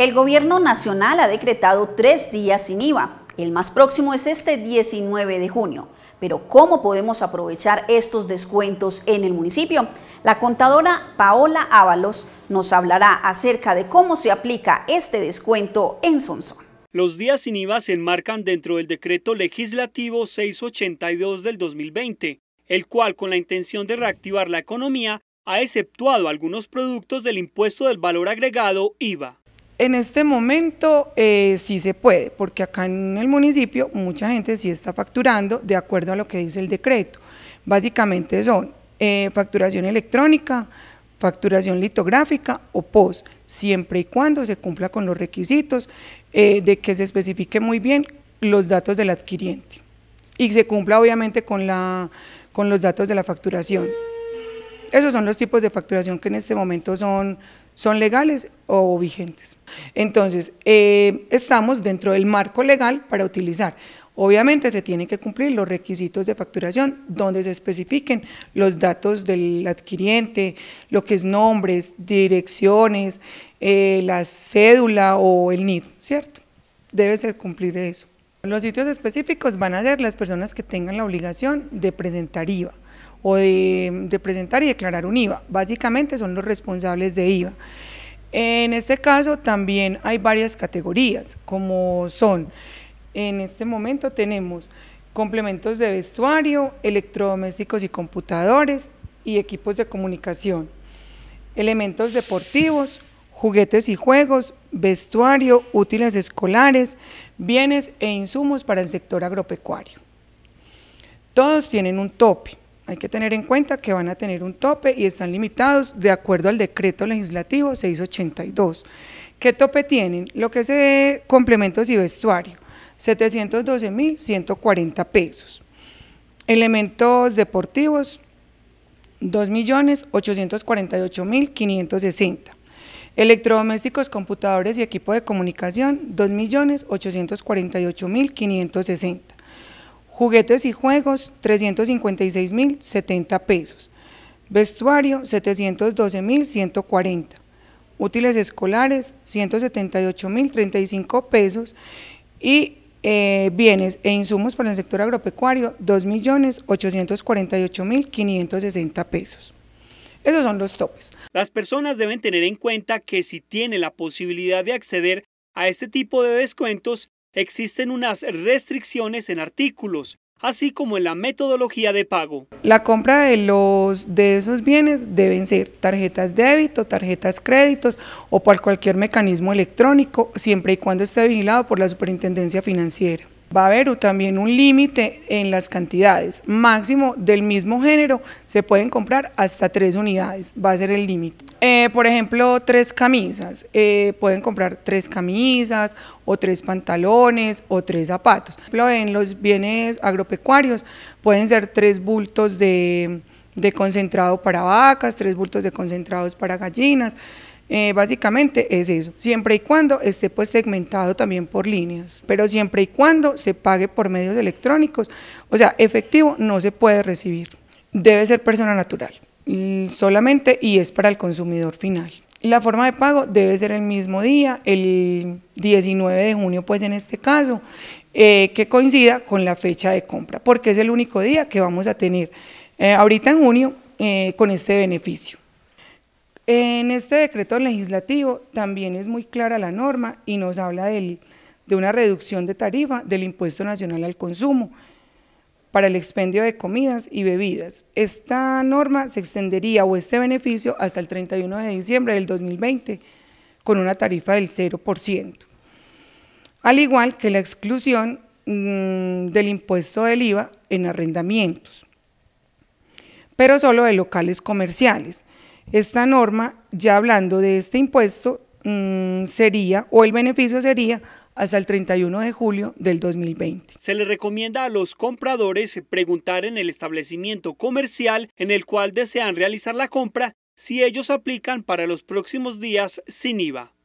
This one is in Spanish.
El gobierno nacional ha decretado tres días sin IVA. El más próximo es este 19 de junio. Pero ¿cómo podemos aprovechar estos descuentos en el municipio? La contadora Paola Ábalos nos hablará acerca de cómo se aplica este descuento en Sonsón. Los días sin IVA se enmarcan dentro del decreto legislativo 682 del 2020, el cual con la intención de reactivar la economía ha exceptuado algunos productos del impuesto del valor agregado IVA en este momento eh, sí se puede, porque acá en el municipio mucha gente sí está facturando de acuerdo a lo que dice el decreto. Básicamente son eh, facturación electrónica, facturación litográfica o POS, siempre y cuando se cumpla con los requisitos eh, de que se especifique muy bien los datos del adquiriente y se cumpla obviamente con, la, con los datos de la facturación. Esos son los tipos de facturación que en este momento son, son legales o vigentes. Entonces, eh, estamos dentro del marco legal para utilizar. Obviamente se tienen que cumplir los requisitos de facturación, donde se especifiquen los datos del adquiriente, lo que es nombres, direcciones, eh, la cédula o el NID, ¿cierto? Debe ser cumplir eso. Los sitios específicos van a ser las personas que tengan la obligación de presentar IVA o de, presentar y declarar un IVA. Básicamente son los responsables de IVA. En este caso también hay varias categorías, como son, en este momento tenemos complementos de vestuario, electrodomésticos y computadores y equipos de comunicación, elementos deportivos, juguetes y juegos, vestuario, útiles escolares, bienes e insumos para el sector agropecuario. Todos tienen un tope, hay que tener en cuenta que van a tener un tope y están limitados de acuerdo al decreto legislativo 682. ¿Qué tope tienen? Lo que es eh, complementos y vestuario, 712.140 pesos. Elementos deportivos, 2.848.560. Electrodomésticos, computadores y equipo de comunicación, 2.848.560. Juguetes y juegos, 356.070 pesos. Vestuario, 712.140. Útiles escolares, 178.035 pesos. Y eh, bienes e insumos para el sector agropecuario, 2.848.560 pesos. Esos son los topes. Las personas deben tener en cuenta que si tiene la posibilidad de acceder a este tipo de descuentos, existen unas restricciones en artículos, así como en la metodología de pago. La compra de, los, de esos bienes deben ser tarjetas débito, tarjetas créditos o por cualquier mecanismo electrónico, siempre y cuando esté vigilado por la Superintendencia Financiera. Va a haber también un límite en las cantidades. Máximo del mismo género se pueden comprar hasta tres unidades, va a ser el límite. Eh, por ejemplo, tres camisas. Eh, pueden comprar tres camisas o tres pantalones o tres zapatos. Por en los bienes agropecuarios pueden ser tres bultos de, concentrado para vacas, tres bultos de concentrados para gallinas. Eh, básicamente es eso, siempre y cuando esté pues segmentado también por líneas, pero siempre y cuando se pague por medios electrónicos, o sea, efectivo no se puede recibir, debe ser persona natural. Mm, solamente y es para el consumidor final. La forma de pago debe ser el mismo día, el 19 de junio pues en este caso, eh, que coincida con la fecha de compra, porque es el único día que vamos a tener eh, ahorita en junio eh, con este beneficio. En este decreto legislativo también es muy clara la norma y nos habla del, de una reducción de tarifa del impuesto nacional al consumo, para el expendio de comidas y bebidas. Esta norma se extendería o este beneficio hasta el 31 de diciembre del 2020 con una tarifa del 0%, al igual que la exclusión mm, del impuesto del IVA en arrendamientos, pero solo de locales comerciales. Esta norma, ya hablando de este impuesto, mm, sería, o el beneficio sería hasta el 31 de julio del 2020. Se le recomienda a los compradores preguntar en el establecimiento comercial en el cual desean realizar la compra si ellos aplican para los próximos días sin IVA.